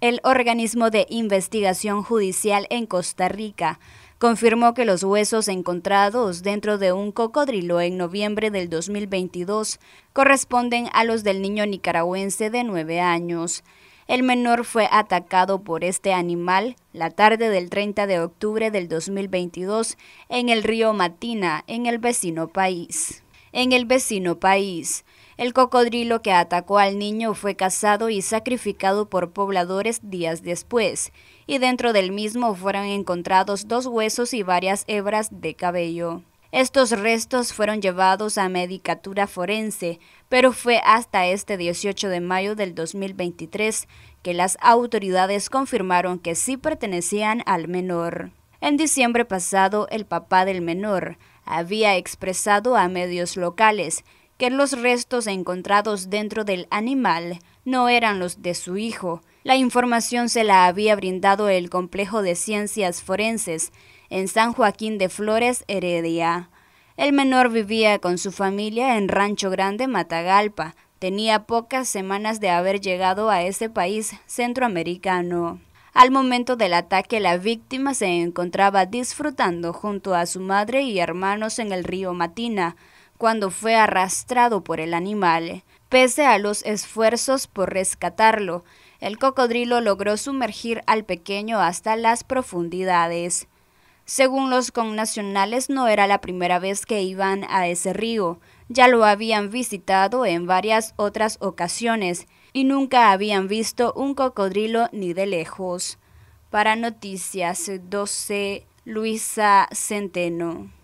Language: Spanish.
El organismo de investigación judicial en Costa Rica confirmó que los huesos encontrados dentro de un cocodrilo en noviembre del 2022 corresponden a los del niño nicaragüense de nueve años. El menor fue atacado por este animal la tarde del 30 de octubre del 2022 en el río Matina, en el vecino país. En el vecino país, el cocodrilo que atacó al niño fue cazado y sacrificado por pobladores días después, y dentro del mismo fueron encontrados dos huesos y varias hebras de cabello. Estos restos fueron llevados a medicatura forense, pero fue hasta este 18 de mayo del 2023 que las autoridades confirmaron que sí pertenecían al menor. En diciembre pasado, el papá del menor había expresado a medios locales que los restos encontrados dentro del animal no eran los de su hijo. La información se la había brindado el Complejo de Ciencias Forenses en San Joaquín de Flores, Heredia. El menor vivía con su familia en Rancho Grande, Matagalpa. Tenía pocas semanas de haber llegado a ese país centroamericano. Al momento del ataque, la víctima se encontraba disfrutando junto a su madre y hermanos en el río Matina, cuando fue arrastrado por el animal. Pese a los esfuerzos por rescatarlo, el cocodrilo logró sumergir al pequeño hasta las profundidades. Según los connacionales, no era la primera vez que iban a ese río, ya lo habían visitado en varias otras ocasiones y nunca habían visto un cocodrilo ni de lejos. Para Noticias 12, Luisa Centeno.